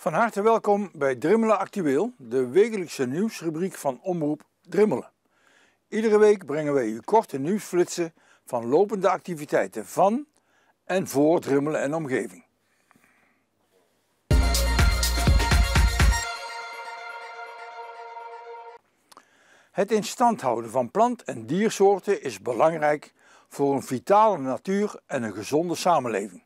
Van harte welkom bij Drimmelen Actueel, de wekelijkse nieuwsrubriek van Omroep Drimmelen. Iedere week brengen wij u korte nieuwsflitsen van lopende activiteiten van en voor Drimmelen en omgeving. Het in stand houden van plant- en diersoorten is belangrijk voor een vitale natuur en een gezonde samenleving.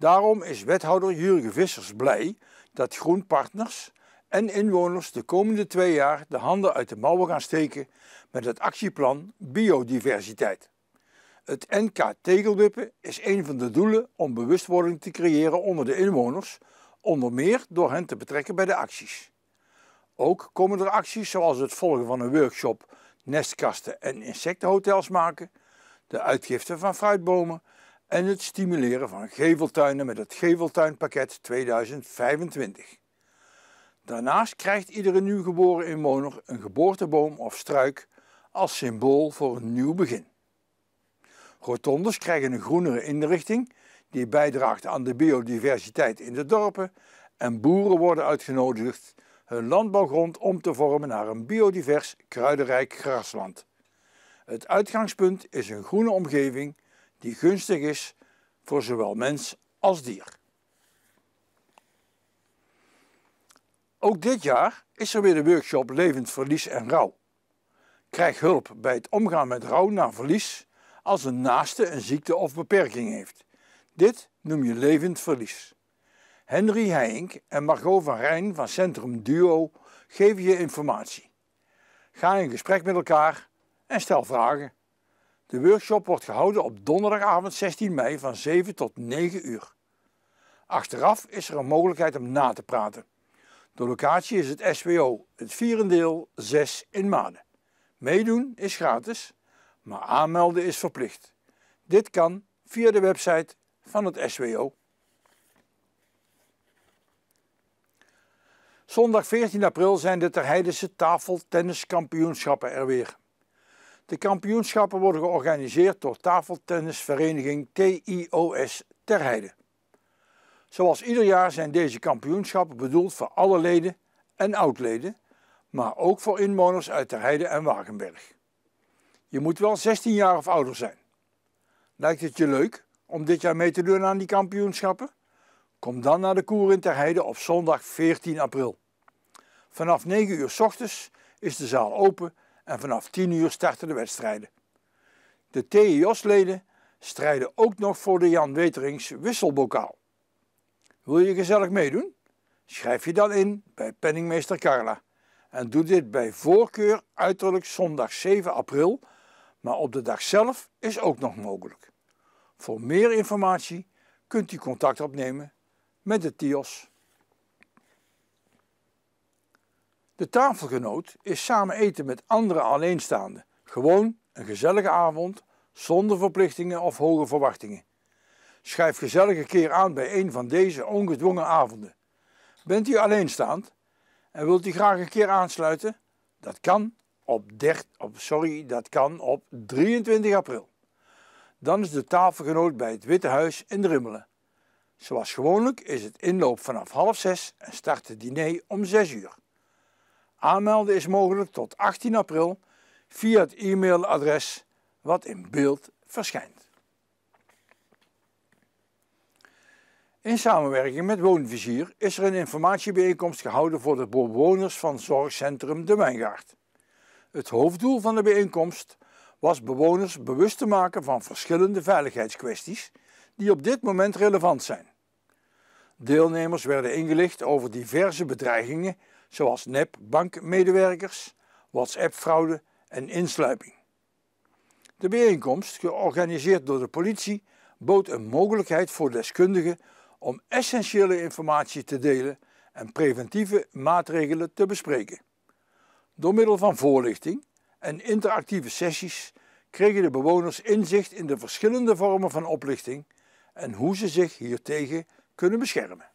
Daarom is wethouder Jurgen Vissers blij dat groenpartners en inwoners de komende twee jaar de handen uit de mouwen gaan steken met het actieplan Biodiversiteit. Het NK Tegelwippen is een van de doelen om bewustwording te creëren onder de inwoners, onder meer door hen te betrekken bij de acties. Ook komen er acties zoals het volgen van een workshop nestkasten en insectenhotels maken, de uitgifte van fruitbomen en het stimuleren van geveltuinen met het Geveltuinpakket 2025. Daarnaast krijgt iedere nieuwgeboren inwoner een geboorteboom of struik als symbool voor een nieuw begin. Rotondes krijgen een groenere inrichting die bijdraagt aan de biodiversiteit in de dorpen en boeren worden uitgenodigd hun landbouwgrond om te vormen naar een biodivers, kruidenrijk grasland. Het uitgangspunt is een groene omgeving die gunstig is voor zowel mens als dier. Ook dit jaar is er weer de workshop Levend Verlies en Rouw. Krijg hulp bij het omgaan met rouw na verlies als een naaste een ziekte of beperking heeft. Dit noem je levend verlies. Henry Heink en Margot van Rijn van Centrum Duo geven je informatie. Ga in gesprek met elkaar en stel vragen. De workshop wordt gehouden op donderdagavond 16 mei van 7 tot 9 uur. Achteraf is er een mogelijkheid om na te praten. De locatie is het SWO, het vierendeel 6 in Maden. Meedoen is gratis, maar aanmelden is verplicht. Dit kan via de website van het SWO. Zondag 14 april zijn de Terheidense tafeltenniskampioenschappen er weer. De kampioenschappen worden georganiseerd door tafeltennisvereniging TIOS Terheide. Zoals ieder jaar zijn deze kampioenschappen bedoeld voor alle leden en oudleden, maar ook voor inwoners uit Terheide en Wagenberg. Je moet wel 16 jaar of ouder zijn. Lijkt het je leuk om dit jaar mee te doen aan die kampioenschappen? Kom dan naar de koer in Terheide op zondag 14 april. Vanaf 9 uur s ochtends is de zaal open en vanaf 10 uur starten de wedstrijden. De TIOS-leden e strijden ook nog voor de Jan Weterings wisselbokaal. Wil je gezellig meedoen? Schrijf je dan in bij penningmeester Carla. En doe dit bij voorkeur uiterlijk zondag 7 april, maar op de dag zelf is ook nog mogelijk. Voor meer informatie kunt u contact opnemen met de TIOS. E De tafelgenoot is samen eten met andere alleenstaanden. Gewoon een gezellige avond, zonder verplichtingen of hoge verwachtingen. Schrijf gezellig een keer aan bij een van deze ongedwongen avonden. Bent u alleenstaand en wilt u graag een keer aansluiten? Dat kan op, sorry, dat kan op 23 april. Dan is de tafelgenoot bij het Witte Huis in Drimmelen. Zoals gewoonlijk is het inloop vanaf half zes en start het diner om zes uur. Aanmelden is mogelijk tot 18 april via het e-mailadres wat in beeld verschijnt. In samenwerking met Woonvizier is er een informatiebijeenkomst gehouden voor de bewoners van zorgcentrum De Wijngaard. Het hoofddoel van de bijeenkomst was bewoners bewust te maken van verschillende veiligheidskwesties die op dit moment relevant zijn. Deelnemers werden ingelicht over diverse bedreigingen zoals nep bankmedewerkers, WhatsApp-fraude en insluiping. De bijeenkomst, georganiseerd door de politie, bood een mogelijkheid voor deskundigen om essentiële informatie te delen en preventieve maatregelen te bespreken. Door middel van voorlichting en interactieve sessies kregen de bewoners inzicht in de verschillende vormen van oplichting en hoe ze zich hiertegen kunnen beschermen.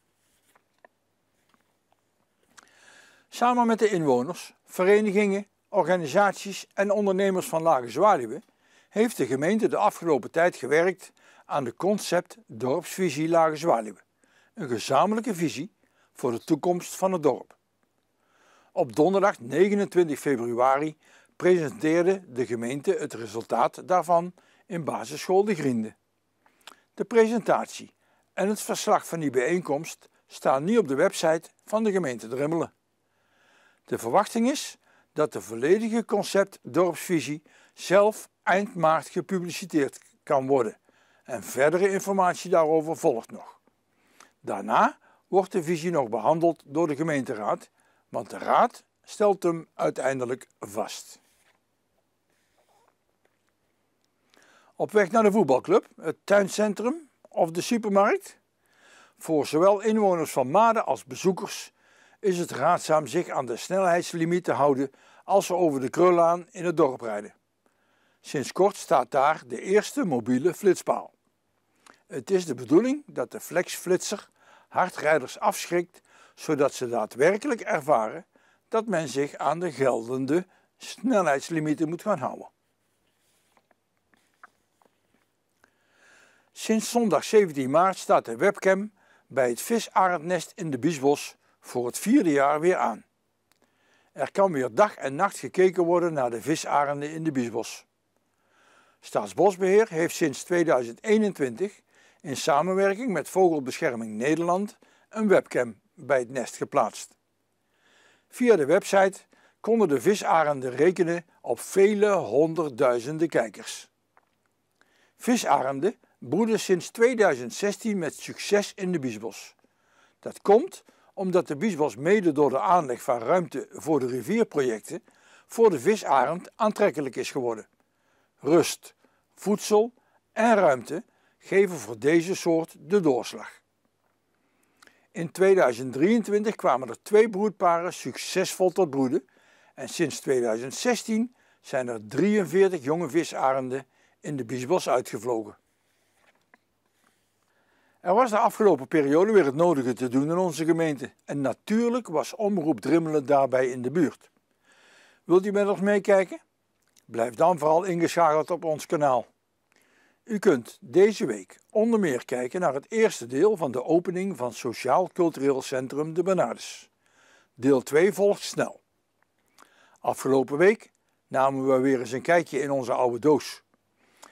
Samen met de inwoners, verenigingen, organisaties en ondernemers van Lage Zwaluwe heeft de gemeente de afgelopen tijd gewerkt aan de concept Dorpsvisie Lage Zwaluwe. Een gezamenlijke visie voor de toekomst van het dorp. Op donderdag 29 februari presenteerde de gemeente het resultaat daarvan in basisschool De Grinde. De presentatie en het verslag van die bijeenkomst staan nu op de website van de gemeente Dremmelen. De verwachting is dat de volledige concept dorpsvisie zelf eind maart gepubliciteerd kan worden en verdere informatie daarover volgt nog. Daarna wordt de visie nog behandeld door de gemeenteraad, want de raad stelt hem uiteindelijk vast. Op weg naar de voetbalclub, het tuincentrum of de supermarkt? Voor zowel inwoners van Maden als bezoekers is het raadzaam zich aan de snelheidslimiet te houden als ze over de Krullaan in het dorp rijden. Sinds kort staat daar de eerste mobiele flitspaal. Het is de bedoeling dat de flexflitser hardrijders afschrikt, zodat ze daadwerkelijk ervaren dat men zich aan de geldende snelheidslimieten moet gaan houden. Sinds zondag 17 maart staat de webcam bij het visarendnest in de Biesbos voor het vierde jaar weer aan. Er kan weer dag en nacht gekeken worden naar de visarenden in de Biesbos. Staatsbosbeheer heeft sinds 2021 in samenwerking met Vogelbescherming Nederland een webcam bij het nest geplaatst. Via de website konden de visarenden rekenen op vele honderdduizenden kijkers. Visarenden broeden sinds 2016 met succes in de Biesbos. Dat komt omdat de biesbos mede door de aanleg van ruimte voor de rivierprojecten voor de visarend aantrekkelijk is geworden. Rust, voedsel en ruimte geven voor deze soort de doorslag. In 2023 kwamen er twee broedparen succesvol tot broeden en sinds 2016 zijn er 43 jonge visarenden in de biesbos uitgevlogen. Er was de afgelopen periode weer het nodige te doen in onze gemeente en natuurlijk was Omroep Drimmelen daarbij in de buurt. Wilt u met ons meekijken? Blijf dan vooral ingeschakeld op ons kanaal. U kunt deze week onder meer kijken naar het eerste deel van de opening van Sociaal Cultureel Centrum De Banades. Deel 2 volgt snel. Afgelopen week namen we weer eens een kijkje in onze oude doos.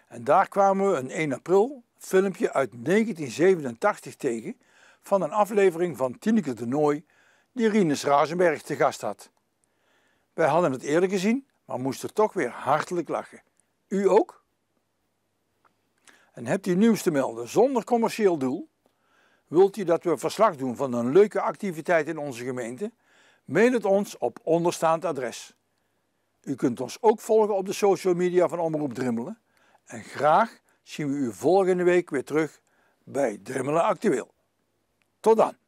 En daar kwamen we een 1 april filmpje uit 1987 tegen van een aflevering van Tineke de Nooi die Rinus Razenberg te gast had. Wij hadden het eerder gezien, maar moesten toch weer hartelijk lachen. U ook? En hebt u nieuws te melden zonder commercieel doel? Wilt u dat we verslag doen van een leuke activiteit in onze gemeente? Mail het ons op onderstaand adres. U kunt ons ook volgen op de social media van Omroep Drimmelen. En graag zien we u volgende week weer terug bij Dremmelen Actueel. Tot dan!